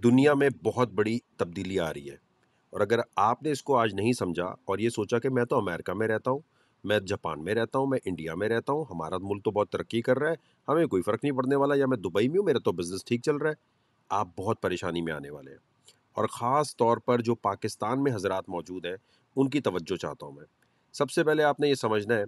दुनिया में बहुत बड़ी तब्दीली आ रही है और अगर आपने इसको आज नहीं समझा और ये सोचा कि मैं तो अमेरिका में रहता हूँ मैं जापान में रहता हूँ मैं इंडिया में रहता हूँ हमारा मुल्क तो बहुत तरक्की कर रहा है हमें कोई फ़र्क नहीं पड़ने वाला या मैं दुबई में हूँ मेरा तो बिज़नेस ठीक चल रहा है आप बहुत परेशानी में आने वाले हैं और ख़ास तौर पर जो पाकिस्तान में हजरात मौजूद हैं उनकी तवज्जो चाहता हूँ मैं सबसे पहले आपने ये समझना है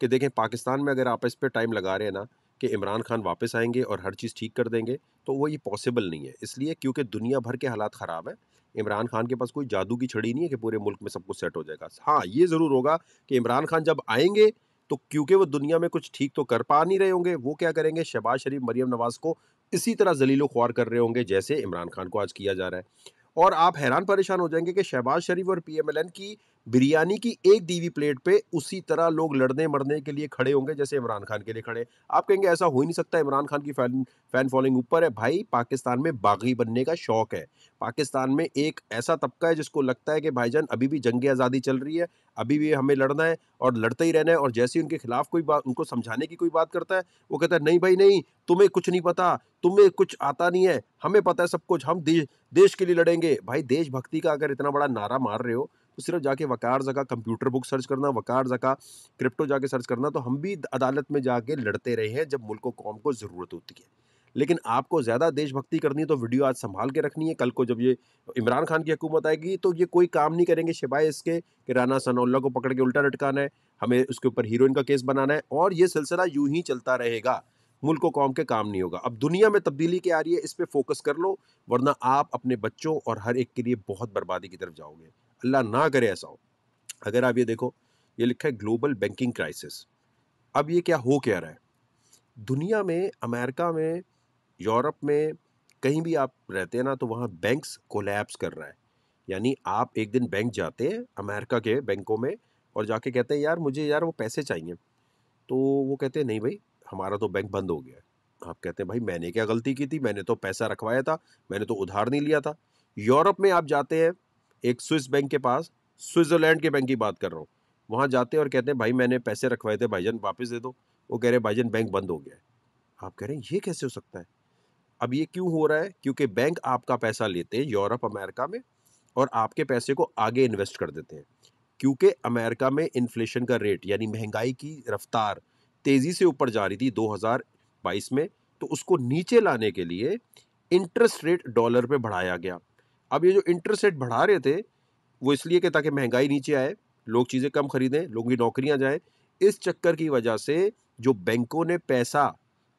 कि देखें पाकिस्तान में अगर आप इस पर टाइम लगा रहे हैं ना कि इमरान खान वापस आएंगे और हर चीज़ ठीक कर देंगे तो वो ये पॉसिबल नहीं है इसलिए क्योंकि दुनिया भर के हालात ख़राब हैं इमरान खान के पास कोई जादू की छड़ी नहीं है कि पूरे मुल्क में सब कुछ सेट हो जाएगा हाँ ये ज़रूर होगा कि इमरान खान जब आएंगे तो क्योंकि वो दुनिया में कुछ ठीक तो कर पा नहीं रहे होंगे वो क्या करेंगे शहबाज शरीफ मरीम नवाज़ को इसी तरह जलीलो ख्वार कर रहे होंगे जैसे इमरान खान को आज किया जा रहा है और आप हैरान परेशान हो जाएंगे कि शहबाज शरीफ और पीएमएलएन की बिरयानी की एक दीवी प्लेट पे उसी तरह लोग लड़ने मरने के लिए खड़े होंगे जैसे इमरान खान के लिए खड़े आप कहेंगे ऐसा हो ही नहीं सकता इमरान खान की फैन फैन फॉलोइंग ऊपर है भाई पाकिस्तान में बागी बनने का शौक है पाकिस्तान में एक ऐसा तबका है जिसको लगता है कि भाईजान अभी भी जंग आज़ादी चल रही है अभी भी हमें लड़ना है और लड़ते ही रहना है और जैसे ही उनके खिलाफ कोई बात उनको समझाने की कोई बात करता है वो कहता है नहीं भाई नहीं तुम्हें कुछ नहीं पता तुम्हें कुछ आता नहीं है हमें पता है सब कुछ हम देश देश के लिए लड़ेंगे भाई देशभक्ति का अगर इतना बड़ा नारा मार रहे हो तो सिर्फ जाके वकार जका कंप्यूटर बुक सर्च करना वकार जका क्रिप्टो जाके सर्च करना तो हम भी अदालत में जाके लड़ते रहे हैं जब मुल्क कौम को ज़रूरत होती है लेकिन आपको ज़्यादा देशभक्ति करनी है तो वीडियो आज संभाल के रखनी है कल को जब ये इमरान खान की हुकूमत आएगी तो ये कोई काम नहीं करेंगे शिवाय इसके कि राना सनौल्ला को पकड़ के उल्टा लटकाना है हमें उसके ऊपर हीरोइन का केस बनाना है और ये सिलसिला यूं ही चलता रहेगा मुल्क को कौम के काम नहीं होगा अब दुनिया में तब्दीली क्या आ रही है इस पर फोकस कर लो वरना आप अपने बच्चों और हर एक के लिए बहुत बर्बादी की तरफ जाओगे अल्लाह ना करे ऐसा हो अगर आप ये देखो ये लिखा है ग्लोबल बैंकिंग क्राइसिस अब ये क्या हो क्या रहा है दुनिया में अमेरिका में यूरोप में कहीं भी आप रहते हैं ना तो वहाँ बैंक्स कोलैप्स कर रहा है यानी आप एक दिन बैंक जाते हैं अमेरिका के बैंकों में और जाके कहते हैं यार मुझे यार वो पैसे चाहिए तो वो कहते हैं नहीं भाई हमारा तो बैंक बंद हो गया आप कहते हैं भाई मैंने क्या गलती की थी मैंने तो पैसा रखवाया था मैंने तो उधार नहीं लिया था यूरोप में आप जाते हैं एक स्विस बैंक के पास स्विट्ज़रलैंड के बैंक की बात कर रहा हूँ वहाँ जाते हैं और कहते हैं भाई मैंने पैसे रखवाए थे भाईजन वापस दे दो वो कह रहे हैं भाईजन बैंक बंद हो गया है आप कह रहे हैं ये कैसे हो सकता है अब ये क्यों हो रहा है क्योंकि बैंक आपका पैसा लेते हैं यूरोप अमेरिका में और आपके पैसे को आगे इन्वेस्ट कर देते हैं क्योंकि अमेरिका में इन्फ्लेशन का रेट यानी महंगाई की रफ्तार तेज़ी से ऊपर जा रही थी 2022 में तो उसको नीचे लाने के लिए इंटरेस्ट रेट डॉलर पे बढ़ाया गया अब ये जो इंटरेस्ट रेट बढ़ा रहे थे वो इसलिए कि ताकि महंगाई नीचे आए लोग चीज़ें कम खरीदें लोगों की नौकरियां जाएं इस चक्कर की वजह से जो बैंकों ने पैसा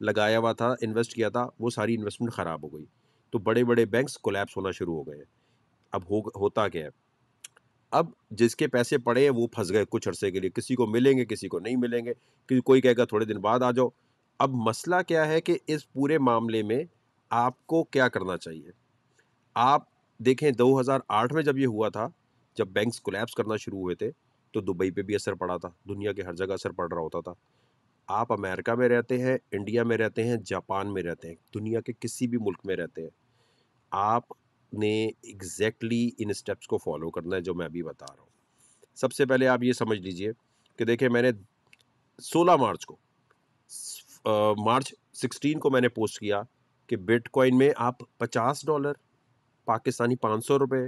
लगाया हुआ था इन्वेस्ट किया था वो सारी इन्वेस्टमेंट ख़राब हो गई तो बड़े बड़े बैंक्स कोलैप्स होना शुरू हो गए अब हो होता क्या है अब जिसके पैसे पड़े हैं वो फंस गए कुछ अरसे के लिए किसी को मिलेंगे किसी को नहीं मिलेंगे किसी कोई कहेगा थोड़े दिन बाद आ जाओ अब मसला क्या है कि इस पूरे मामले में आपको क्या करना चाहिए आप देखें 2008 में जब ये हुआ था जब बैंक्स कोलैप्स करना शुरू हुए थे तो दुबई पे भी असर पड़ा था दुनिया के हर जगह असर पड़ रहा होता था आप अमेरिका में रहते हैं इंडिया में रहते हैं जापान में रहते हैं दुनिया के किसी भी मुल्क में रहते हैं आपने एग्जैक्टली exactly इन स्टेप्स को फॉलो करना है जो मैं अभी बता रहा हूँ सबसे पहले आप ये समझ लीजिए कि देखिए मैंने 16 मार्च को आ, मार्च 16 को मैंने पोस्ट किया कि बिटकॉइन में आप 50 डॉलर पाकिस्तानी पाँच सौ रुपये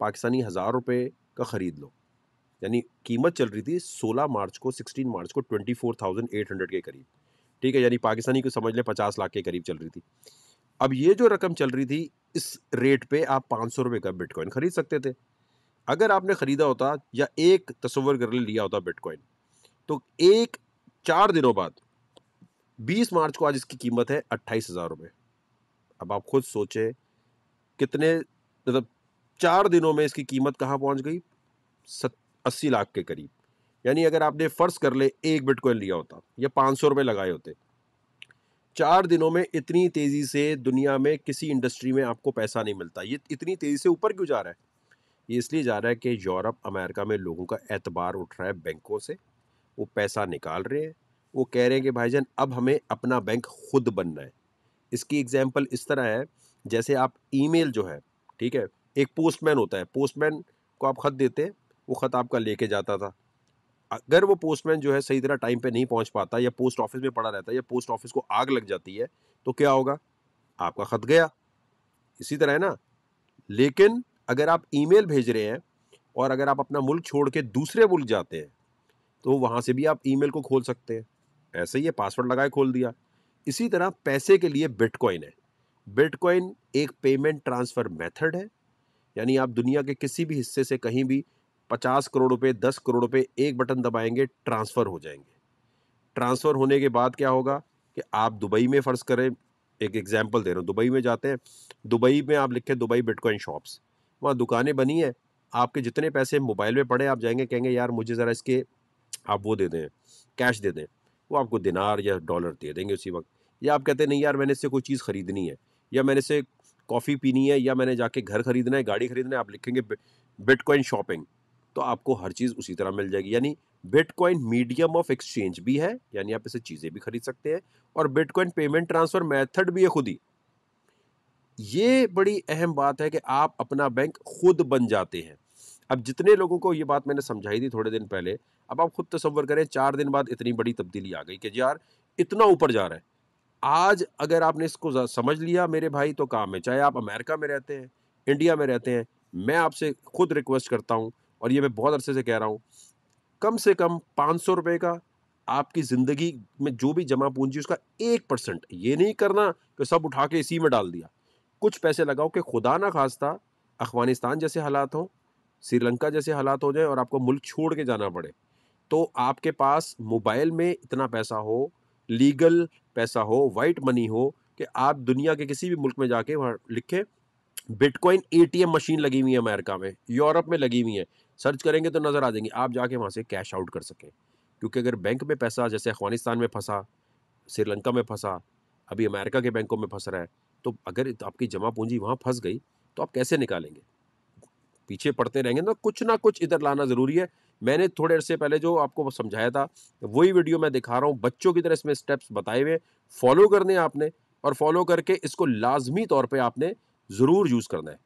पाकिस्तानी हज़ार रुपये का ख़रीद लो यानी कीमत चल रही थी 16 मार्च को 16 मार्च को 24,800 के करीब ठीक है यानी पाकिस्तानी को समझ लें पचास लाख के करीब चल रही थी अब ये जो रकम चल रही थी इस रेट पे आप पाँच सौ रुपये का बिटकॉइन ख़रीद सकते थे अगर आपने ख़रीदा होता या एक तस्वर कर लिया होता बिटकॉइन तो एक चार दिनों बाद बीस मार्च को आज इसकी कीमत है अट्ठाईस हज़ार रुपये अब आप खुद सोचें कितने मतलब चार दिनों में इसकी कीमत कहाँ पहुँच गई सत अस्सी लाख के करीब यानी अगर आपने फ़र्ज कर ले एक बिटकॉइन लिया होता या पाँच सौ रुपये लगाए होते चार दिनों में इतनी तेज़ी से दुनिया में किसी इंडस्ट्री में आपको पैसा नहीं मिलता ये इतनी तेज़ी से ऊपर क्यों जा रहा है ये इसलिए जा रहा है कि यूरोप अमेरिका में लोगों का एतबार उठ रहा है बैंकों से वो पैसा निकाल रहे हैं वो कह रहे हैं कि भाईजान अब हमें अपना बैंक खुद बनना है इसकी एग्जाम्पल इस तरह है जैसे आप ईमेल जो है ठीक है एक पोस्टमैन होता है पोस्टमैन को आप ख़त देते वो ख़त आपका लेके जाता था अगर वो पोस्टमैन जो है सही तरह टाइम पे नहीं पहुंच पाता या पोस्ट ऑफिस में पड़ा रहता है या पोस्ट ऑफिस को आग लग जाती है तो क्या होगा आपका ख़त गया इसी तरह है ना लेकिन अगर आप ईमेल भेज रहे हैं और अगर आप अपना मुल्क छोड़ के दूसरे मुल्क जाते हैं तो वहाँ से भी आप ईमेल को खोल सकते हैं ऐसे ही है पासवर्ड लगाए खोल दिया इसी तरह पैसे के लिए बिटकॉइन है बिटकॉइन एक पेमेंट ट्रांसफ़र मेथड है यानी आप दुनिया के किसी भी हिस्से से कहीं भी पचास करोड़ रुपये दस करोड़ रुपये एक बटन दबाएंगे ट्रांसफ़र हो जाएंगे ट्रांसफ़र होने के बाद क्या होगा कि आप दुबई में फ़र्ज़ करें एक एग्ज़ाम्पल दे रहा हूँ दुबई में जाते हैं दुबई में आप लिखे दुबई बिटकॉइन शॉप्स वहाँ दुकानें बनी हैं आपके जितने पैसे मोबाइल में पड़े आप जाएंगे कहेंगे यार मुझे ज़रा इसके आप वो दे दें कैश दे दें वो आपको दिनार या डॉलर दे देंगे उसी वक्त या आप कहते हैं नहीं यार मैंने इससे कोई चीज़ ख़रीदनी है या मैंने से कॉफ़ी पीनी है या मैंने जाके घर खरीदना है गाड़ी खरीदना है आप लिखेंगे बिटकॉइन शॉपिंग तो आपको हर चीज़ उसी तरह मिल जाएगी यानी बिटकॉइन मीडियम ऑफ एक्सचेंज भी है यानी आप इसे चीज़ें भी खरीद सकते हैं और बिटकॉइन पेमेंट ट्रांसफ़र मेथड भी है खुद ही ये बड़ी अहम बात है कि आप अपना बैंक खुद बन जाते हैं अब जितने लोगों को ये बात मैंने समझाई थी थोड़े दिन पहले अब आप खुद तस्वर करें चार दिन बाद इतनी बड़ी तब्दीली आ गई कि यार इतना ऊपर जा रहा है आज अगर आपने इसको समझ लिया मेरे भाई तो काम है चाहे आप अमेरिका में रहते हैं इंडिया में रहते हैं मैं आपसे खुद रिक्वेस्ट करता हूँ और ये मैं बहुत अरसे से कह रहा हूँ कम से कम पाँच सौ रुपये का आपकी ज़िंदगी में जो भी जमा पूंजी उसका एक परसेंट ये नहीं करना कि सब उठा के इसी में डाल दिया कुछ पैसे लगाओ कि खुदा ना खास्ता अफगानिस्तान जैसे हालात हों श्रीलंका जैसे हालात हो जाए और आपको मुल्क छोड़ के जाना पड़े तो आपके पास मोबाइल में इतना पैसा हो लीगल पैसा हो वाइट मनी हो कि आप दुनिया के किसी भी मुल्क में जाके वहाँ लिखें बिटकॉइन एटीएम मशीन लगी हुई है अमेरिका में यूरोप में लगी हुई है सर्च करेंगे तो नज़र आ जाएंगी आप जाके वहाँ से कैश आउट कर सकें क्योंकि अगर बैंक में पैसा जैसे अफगानिस्तान में फंसा श्रीलंका में फंसा अभी अमेरिका के बैंकों में फंस रहा है तो अगर आपकी जमा पूंजी वहाँ फंस गई तो आप कैसे निकालेंगे पीछे पड़ते रहेंगे तो कुछ ना कुछ इधर लाना ज़रूरी है मैंने थोड़े अरसे पहले जो आपको समझाया था वही वीडियो मैं दिखा रहा हूँ बच्चों की तरह इसमें स्टेप्स बताए हुए फॉलो करने आपने और फॉलो करके इसको लाजमी तौर पर आपने ज़रूर यूज़ करना है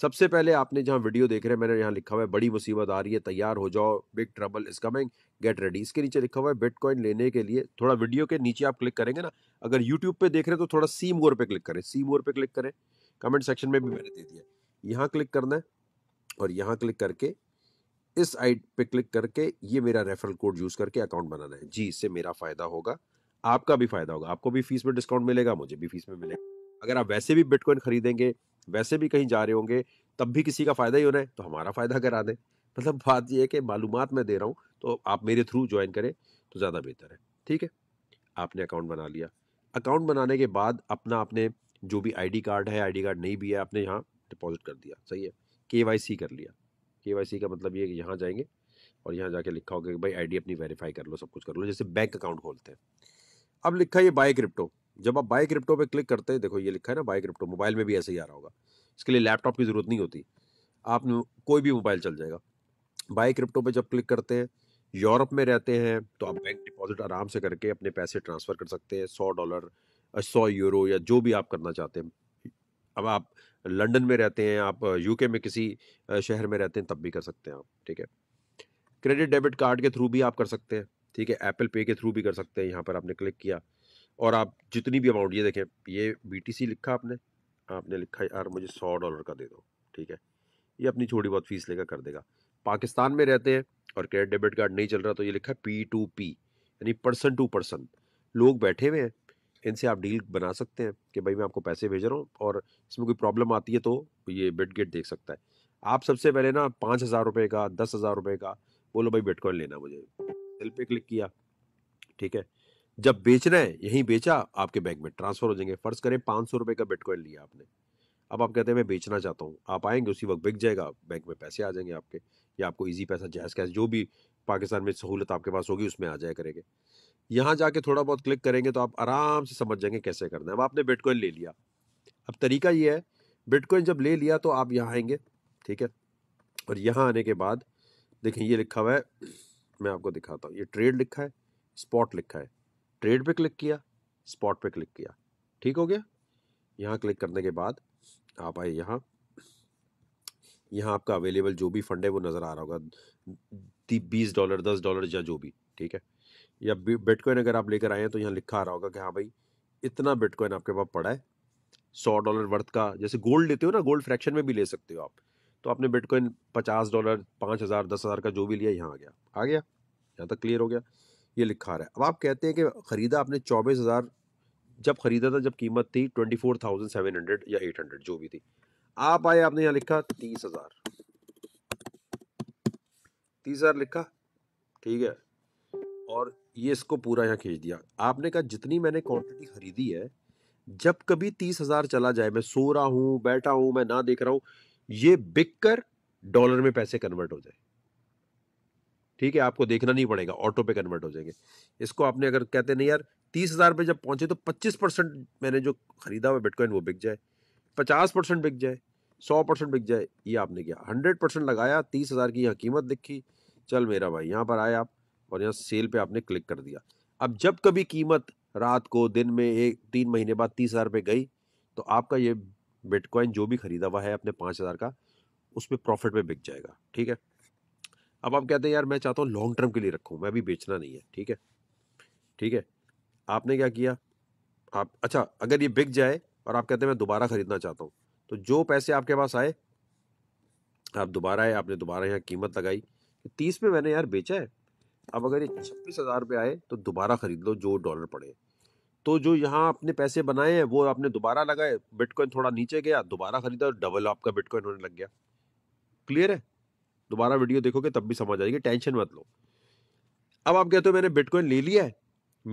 सबसे पहले आपने जहाँ वीडियो देख रहे हैं मैंने यहाँ लिखा हुआ है बड़ी मुसीबत आ रही है तैयार हो जाओ big trouble is coming get ready इसके नीचे लिखा हुआ है बिटकॉइन लेने के लिए थोड़ा वीडियो के नीचे आप क्लिक करेंगे ना अगर यूट्यूब पे देख रहे हैं तो थोड़ा सीम गोर पे क्लिक करें सीम गोर पे क्लिक करें कमेंट सेक्शन में भी मैंने दे दिया यहाँ क्लिक करना है और यहाँ क्लिक करके इस साइट पे क्लिक करके ये मेरा रेफरल कोड यूज़ करके अकाउंट बनाना है जी इससे मेरा फ़ायदा होगा आपका भी फ़ायदा होगा आपको भी फीस में डिस्काउंट मिलेगा मुझे भी फीस में मिलेगा अगर आप वैसे भी बिटकॉइन खरीदेंगे वैसे भी कहीं जा रहे होंगे तब भी किसी का फ़ायदा ही होना है तो हमारा फ़ायदा करा दें मतलब बात यह है कि मालूम मैं दे रहा हूँ तो आप मेरे थ्रू ज्वाइन करें तो ज़्यादा बेहतर है ठीक है आपने अकाउंट बना लिया अकाउंट बनाने के बाद अपना आपने जो भी आईडी कार्ड है आईडी कार्ड नहीं भी है आपने यहाँ डिपॉजिट कर दिया सही है के कर लिया के का मतलब ये कि यहाँ जाएंगे और यहाँ जाके लिखा होगा कि भाई आईडी अपनी वेरीफाई कर लो सब कुछ कर लो जैसे बैंक अकाउंट खोलते हैं अब लिखा है ये बाय क्रिप्टो जब आप बाय क्रिप्टो पे क्लिक करते हैं देखो ये लिखा है ना बाय क्रिप्टो मोबाइल में भी ऐसे ही आ रहा होगा इसके लिए लैपटॉप की ज़रूरत नहीं होती आप कोई भी मोबाइल चल जाएगा बाय क्रिप्टो पे जब क्लिक करते हैं यूरोप में रहते हैं तो आप बैंक डिपॉजिट आराम से करके अपने पैसे ट्रांसफ़र कर सकते हैं सौ डॉलर सौ यूरो या जो भी आप करना चाहते हैं अब आप लंदन में रहते हैं आप यूके में किसी शहर में रहते हैं तब भी कर सकते हैं आप ठीक है क्रेडिट डेबिट कार्ड के थ्रू भी आप कर सकते हैं ठीक है एप्पल पे के थ्रू भी कर सकते हैं यहाँ पर आपने क्लिक किया और आप जितनी भी अमाउंट ये देखें ये बी लिखा आपने आपने लिखा यार मुझे सौ डॉलर का दे दो ठीक है ये अपनी थोड़ी बहुत फीस लेकर कर देगा पाकिस्तान में रहते हैं और क्रेडिट डेबिट कार्ड नहीं चल रहा तो ये लिखा है पी टू पी यानी पर्सन टू पर्सन लोग बैठे हुए हैं इनसे आप डील बना सकते हैं कि भाई मैं आपको पैसे भेज रहा हूँ और इसमें कोई प्रॉब्लम आती है तो ये बिटगेट देख सकता है आप सबसे पहले ना पाँच हज़ार रुपये का दस हज़ार रुपये का बोलो भाई बिटकॉइन लेना मुझे सेल पे क्लिक किया ठीक है जब बेचना है यहीं बेचा आपके बैंक में ट्रांसफ़र हो जाएंगे फ़र्ज़ करें पाँच सौ रुपये का बिटकॉइन लिया आपने अब आप कहते हैं मैं बेचना चाहता हूँ आप आएंगे उसी वक्त बिक जाएगा बैंक में पैसे आ जाएंगे आपके या आपको ईजी पैसा जैस कैश जो भी पाकिस्तान में सहूलत आपके पास होगी उसमें आ जाए करेंगे यहाँ जाके थोड़ा बहुत क्लिक करेंगे तो आप आराम से समझ जाएंगे कैसे करना है अब आपने बिटकॉइन ले लिया अब तरीका ये है बिटकॉइन जब ले लिया तो आप यहाँ आएंगे ठीक है और यहाँ आने के बाद देखें ये लिखा हुआ है मैं आपको दिखाता हूँ ये ट्रेड लिखा है स्पॉट लिखा है ट्रेड पे क्लिक किया स्पॉट पे क्लिक किया ठीक हो गया यहाँ क्लिक करने के बाद आप आए यहाँ यहाँ आपका अवेलेबल जो भी फंड है वो नज़र आ रहा होगा बीस डॉलर दस डॉलर या जो भी ठीक है या बिटकॉइन अगर आप लेकर आए हैं तो यहाँ लिखा आ रहा होगा कि हाँ भाई इतना बिटकॉइन आपके पास पड़ा है सौ डॉलर वर्थ का जैसे गोल्ड लेते हो ना गोल्ड फ्रैक्शन में भी ले सकते हो आप तो आपने बिटकॉइन पचास डॉलर पाँच हज़ार दस हज़ार का जो भी लिया यहाँ आ गया आ गया यहाँ तक क्लियर हो गया ये लिखा रहा है अब आप कहते हैं कि ख़रीदा आपने चौबीस हज़ार जब ख़रीदा था जब कीमत थी twenty four thousand seven hundred या एट हंड्रेड जो भी थी आप आए आपने यहाँ लिखा तीस हज़ार तीस हज़ार लिखा ठीक है और ये इसको पूरा यहाँ खींच दिया आपने कहा जितनी मैंने क्वांटिटी खरीदी है जब कभी तीस हजार चला जाए मैं सो रहा हूँ बैठा हूँ मैं ना देख रहा हूँ ये बिक कर डॉलर में पैसे कन्वर्ट हो जाए ठीक है आपको देखना नहीं पड़ेगा ऑटो पे कन्वर्ट हो जाएंगे इसको आपने अगर कहते नहीं यार तीस हज़ार पे जब पहुंचे तो पच्चीस परसेंट मैंने जो खरीदा हुआ बिटकॉइन वो बिक जाए पचास परसेंट बिक जाए सौ परसेंट बिक जाए ये आपने किया हंड्रेड परसेंट लगाया तीस हज़ार की यहाँ कीमत दिखी चल मेरा भाई यहाँ पर आए आप और यहाँ सेल पे आपने क्लिक कर दिया अब जब कभी कीमत रात को दिन में एक तीन महीने बाद तीस हज़ार रुपये गई तो आपका ये बिटकॉइन जो भी ख़रीदा हुआ है अपने पाँच हज़ार का उस पर प्रॉफिट में बिक जाएगा ठीक है अब आप कहते हैं यार मैं चाहता हूँ लॉन्ग टर्म के लिए रखूँ मैं अभी बेचना नहीं है ठीक है ठीक है आपने क्या किया आप अच्छा अगर ये बिक जाए और आप कहते हैं मैं दोबारा ख़रीदना चाहता हूँ तो जो पैसे आपके पास आए आप दोबारा आए आपने दोबारा यहाँ कीमत लगाई तीस में मैंने यार बेचा है अब अगर ये छब्बीस हज़ार रुपये आए तो दोबारा ख़रीद लो जो डॉलर पड़े तो जो यहाँ आपने पैसे बनाए हैं वो आपने दोबारा लगाए बिटकॉइन थोड़ा नीचे गया दोबारा खरीदा और डबल आपका बिटकॉइन होने लग गया क्लियर है दोबारा वीडियो देखोगे तब भी समझ आएगी टेंशन मत लो अब आप कहते हो मैंने बिटकॉइन ले लिया है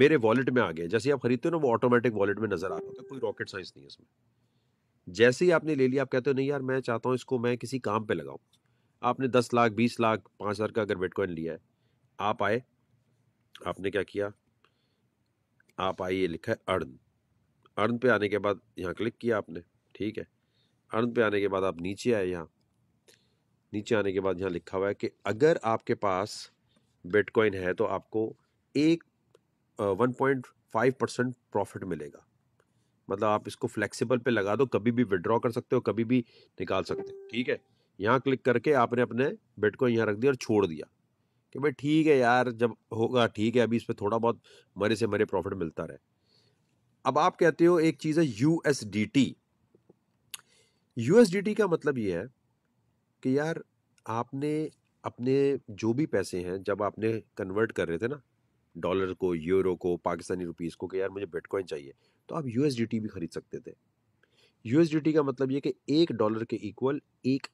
मेरे वॉलेट में आ गया जैसे आप खरीदते हो ना वो ऑटोमेटिक वॉलेट में नजर आ रहा होता है कोई रॉकेट साइंस नहीं है इसमें जैसे ही आपने ले लिया आप कहते हो नहीं यार मैं चाहता हूँ इसको मैं किसी काम पे लगाऊँ आपने दस लाख बीस लाख पाँच हज़ार का अगर बिटकॉइन लिया है आप आए आपने क्या किया आप आई ये लिखा है अर्न अर्न पे आने के बाद यहाँ क्लिक किया आपने ठीक है अर्न पे आने के बाद आप नीचे आए यहाँ नीचे आने के बाद यहाँ लिखा हुआ है कि अगर आपके पास बिटकॉइन है तो आपको एक one point five percent profit मिलेगा मतलब आप इसको फ्लेक्सिबल पे लगा दो कभी भी विड्रॉ कर सकते हो कभी भी निकाल सकते हो ठीक है यहाँ क्लिक करके आपने अपने बिटकॉइन यहाँ रख दिया और छोड़ दिया कि भाई ठीक है यार जब होगा ठीक है अभी इस पर थोड़ा बहुत मरे से मरे प्रॉफिट मिलता रहे अब आप कहते हो एक चीज़ है U S D T U S D T का मतलब ये है कि यार आपने अपने जो भी पैसे हैं जब आपने कन्वर्ट कर रहे थे ना डॉलर को यूरो को पाकिस्तानी रुपीज़ को कि यार मुझे बिटकॉइन चाहिए तो आप यू एस डी टी भी ख़रीद सकते थे यू एस डी टी का मतलब ये कि एक डॉलर के इक्वल एक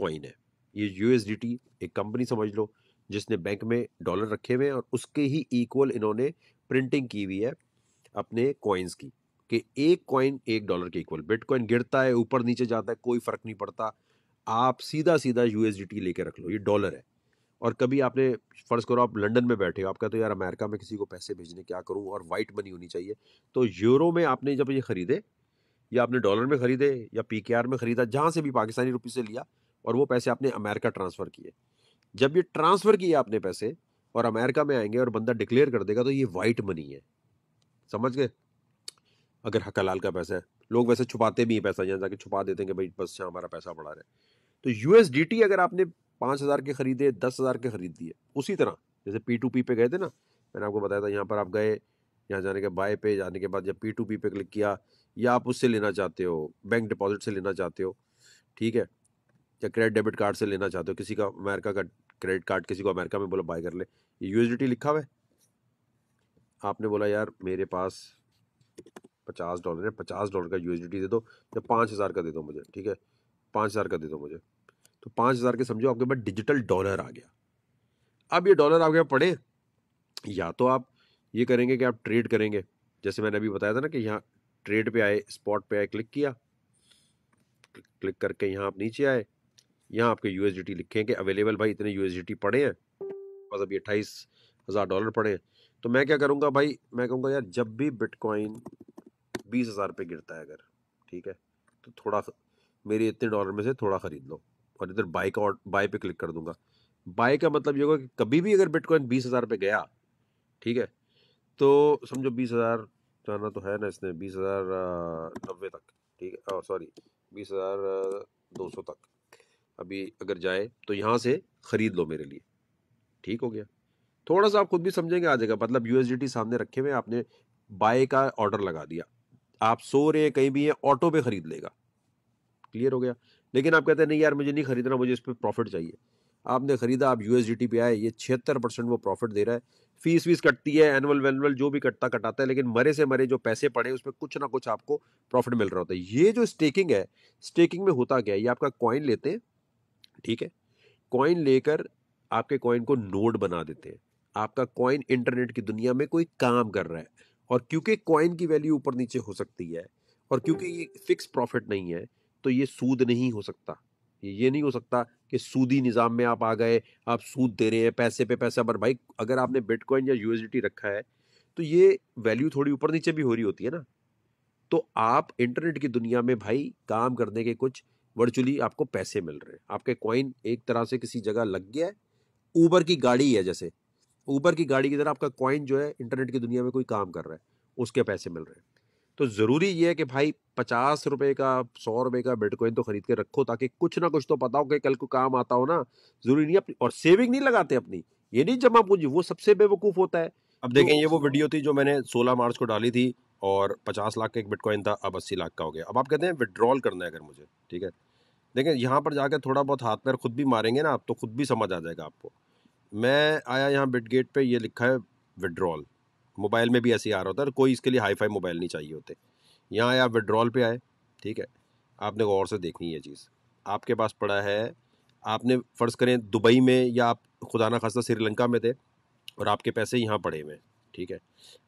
कॉइन है ये यू एस डी टी एक कंपनी समझ लो जिसने बैंक में डॉलर रखे हुए हैं और उसके ही इक्वल इन्होंने प्रिंटिंग की हुई है अपने कॉइन्स की कि एक कॉइन एक डॉलर के इक्वल बिटकॉइन गिरता है ऊपर नीचे जाता है कोई फ़र्क नहीं पड़ता आप सीधा सीधा यू एस रख लो ये डॉलर है और कभी आपने फ़र्ज़ करो आप लंदन में बैठे हो आप कहते हो यार अमेरिका में किसी को पैसे भेजने क्या करूँ और वाइट मनी होनी चाहिए तो यूरो में आपने जब ये ख़रीदे या आपने डॉलर में ख़रीदे या पी में ख़रीदा जहाँ से भी पाकिस्तानी रुपये से लिया और वो पैसे आपने अमेरिका ट्रांसफ़र किए जब ये ट्रांसफर किए आपने पैसे और अमेरिका में आएंगे और बंदा डिक्लेयर कर देगा तो ये वाइट मनी है समझ गए अगर लाल का पैसा है लोग वैसे छुपाते भी हैं पैसा यहाँ जाके छुपा देते हैं कि भाई बस यहाँ हमारा पैसा बढ़ा रहे तो यू अगर आपने पाँच हज़ार के ख़रीदे दस हज़ार के ख़रीद दिए उसी तरह जैसे पी टू पी पे गए थे ना मैंने आपको बताया था यहाँ पर आप गए यहाँ जाने के बाय पे जाने के बाद जब पी टू पी पे क्लिक किया या आप उससे लेना चाहते हो बैंक डिपॉजिट से लेना चाहते हो ठीक है या क्रेडिट डेबिट कार्ड से लेना चाहते हो किसी का अमेरिका का क्रेडिट कार्ड किसी को अमेरिका में बोला बाय कर ले यूएसडीटी लिखा हुआ है आपने बोला यार मेरे पास पचास डॉलर है पचास डॉलर का यूएसडीटी दे दो या पाँच हज़ार का दे दो मुझे ठीक है पाँच हज़ार का दे दो मुझे तो पाँच हज़ार के समझो आपके पास डिजिटल डॉलर आ गया अब ये डॉलर आपके पास पड़े या तो आप ये करेंगे कि आप ट्रेड करेंगे जैसे मैंने अभी बताया था ना कि यहाँ ट्रेड पे आए स्पॉट पे आए क्लिक किया क्लिक करके यहाँ आप नीचे आए यहाँ आपके यू लिखे हैं कि अवेलेबल भाई इतने यू पड़े हैं बस अभी अट्ठाईस हज़ार डॉलर पड़े हैं तो मैं क्या करूँगा भाई मैं कहूँगा यार जब भी बिटकॉइन बीस हज़ार रुपये गिरता है अगर ठीक है तो थोड़ा मेरे इतने डॉलर में से थोड़ा ख़रीद लो और इधर बाई का बाई पे क्लिक कर दूंगा बाई का मतलब ये होगा कि कभी भी अगर बिटकॉइन बीस हज़ार रुपये गया ठीक है तो समझो बीस हज़ार जाना तो है ना इसने बीस हज़ार नब्बे तक ठीक है और सॉरी बीस हज़ार दो सौ तक अभी अगर जाए तो यहाँ से ख़रीद लो मेरे लिए ठीक हो गया थोड़ा सा आप खुद भी समझेंगे आ जाएगा मतलब यू सामने रखे हुए आपने बाय का ऑर्डर लगा दिया आप सो रहे हैं कहीं भी हैं ऑटो पे खरीद लेगा क्लियर हो गया लेकिन आप कहते हैं नहीं यार मुझे नहीं खरीदना मुझे इस पर प्रॉफिट चाहिए आपने खरीदा आप यू पे आए ये छिहत्तर परसेंट वो प्रॉफिट दे रहा है फीस वीस कटती है एनुअल वेनुअल जो भी कटता कटाता है लेकिन मरे से मरे जो पैसे पड़े उसमें कुछ ना कुछ आपको प्रॉफिट मिल रहा होता है ये जो स्टेकिंग है स्टेकिंग में होता क्या है ये आपका कॉइन लेते हैं ठीक है कॉइन लेकर आपके कॉइन को नोड बना देते हैं आपका कॉइन इंटरनेट की दुनिया में कोई काम कर रहा है और क्योंकि कॉइन की वैल्यू ऊपर नीचे हो सकती है और क्योंकि ये फिक्स प्रॉफिट नहीं है तो ये सूद नहीं हो सकता ये नहीं हो सकता कि सूदी निज़ाम में आप आ गए आप सूद दे रहे हैं पैसे पे पैसा पर भाई अगर आपने बिटकॉइन या यू रखा है तो ये वैल्यू थोड़ी ऊपर नीचे भी हो रही होती है ना तो आप इंटरनेट की दुनिया में भाई काम करने के कुछ वर्चुअली आपको पैसे मिल रहे हैं आपके कॉइन एक तरह से किसी जगह लग गया है ऊबर की गाड़ी है जैसे ऊबर की गाड़ी की तरह आपका कॉइन जो है इंटरनेट की दुनिया में कोई काम कर रहा है उसके पैसे मिल रहे हैं तो ज़रूरी ये है कि भाई पचास रुपये का सौ रुपये का बिटकॉइन तो खरीद के रखो ताकि कुछ ना कुछ तो पता हो कि कल को काम आता हो ना ज़रूरी नहीं अपनी और सेविंग नहीं लगाते अपनी ये नहीं जमा पूंजी वो सबसे बेवकूफ़ होता है अब देखें तो ये वो वीडियो थी जो मैंने सोलह मार्च को डाली थी और पचास लाख का एक बिटकॉइन था अब अस्सी लाख का हो गया अब आप कहते हैं विड्रॉल करना है अगर मुझे ठीक है देखें यहाँ पर जाकर थोड़ा बहुत हाथ पैर खुद भी मारेंगे ना आप तो खुद भी समझ आ जाएगा आपको मैं आया यहाँ बिट गेट पर ये लिखा है विड्रॉल मोबाइल में भी ऐसे ही आ रहा होता है कोई इसके लिए हाई फाई मोबाइल नहीं चाहिए होते यहाँ आया आप विड्रॉल पर आए ठीक है आपने गौर से देखनी है चीज़ आपके पास पड़ा है आपने फ़र्ज़ करें दुबई में या आप खुदा ना खासा श्रीलंका में थे और आपके पैसे यहाँ पड़े हुए हैं ठीक है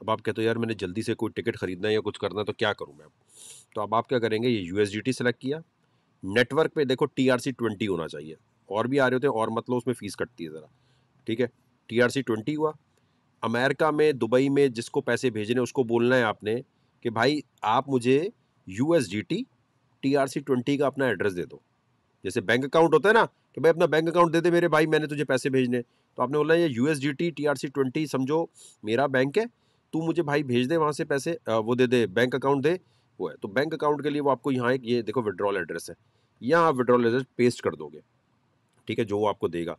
अब आप कहते हो यार मैंने जल्दी से कोई टिकट ख़रीदना है या कुछ करना है तो क्या करूँ मैं तो अब आप क्या करेंगे ये यू एस टी सेलेक्ट किया नेटवर्क पे देखो टी आर सी ट्वेंटी होना चाहिए और भी आ रहे होते हैं और मतलब उसमें फ़ीस कटती है ज़रा ठीक है टी आर सी ट्वेंटी हुआ अमेरिका में दुबई में जिसको पैसे भेजने उसको बोलना है आपने कि भाई आप मुझे U S D T T R C twenty का अपना एड्रेस दे दो जैसे बैंक अकाउंट होता है ना कि भाई अपना बैंक अकाउंट दे दे मेरे भाई मैंने तुझे पैसे भेजने तो आपने बोला ये U S G T T R C twenty समझो मेरा बैंक है तू मुझे भाई भेज दे वहाँ से पैसे वो दे दे बैंक अकाउंट दे वो है तो बैंक अकाउंट के लिए वो आपको यहाँ एक ये देखो विड्रॉल एड्रेस है यहाँ आप विड्रॉल एड्रेस पेस्ट कर दोगे ठीक है जो वो आपको देगा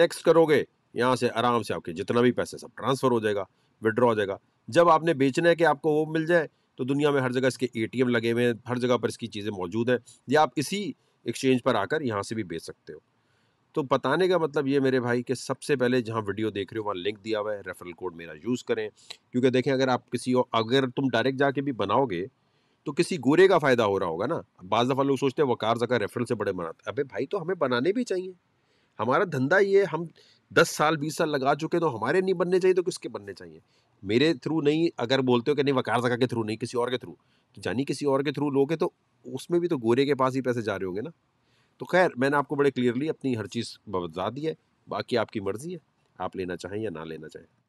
नेक्स्ट करोगे यहाँ से आराम से आपके जितना भी पैसे सब ट्रांसफ़र हो जाएगा विड्रॉ हो जाएगा जब आपने बेचना है कि आपको वो मिल जाए तो दुनिया में हर जगह इसके ए लगे हुए हैं हर जगह पर इसकी चीज़ें मौजूद हैं या आप इसी एक्सचेंज पर आकर यहाँ से भी बेच सकते हो तो बताने का मतलब ये मेरे भाई कि सबसे पहले जहाँ वीडियो देख रहे हो वहाँ लिंक दिया हुआ है रेफरल कोड मेरा यूज़ करें क्योंकि देखें अगर आप किसी और अगर तुम डायरेक्ट जाके भी बनाओगे तो किसी गोरे का फ़ायदा हो रहा होगा ना बाज़ दफ़ा लोग सोचते हैं वकार जगह रेफरल से बड़े बनाते अबे भाई तो हमें बनाने भी चाहिए हमारा धंधा ये हम दस साल बीस साल लगा चुके तो हमारे नहीं बनने चाहिए तो किसके बनने चाहिए मेरे थ्रू नहीं अगर बोलते हो कि नहीं वकार जगह के थ्रू नहीं किसी और के थ्रू तो जानी किसी और के थ्रू लोगे तो उसमें भी तो गोरे के पास ही पैसे जा रहे होंगे ना तो खैर मैंने आपको बड़े क्लियरली अपनी हर चीज़ बता दी है बाकी आपकी मर्ज़ी है आप लेना चाहें या ना लेना चाहें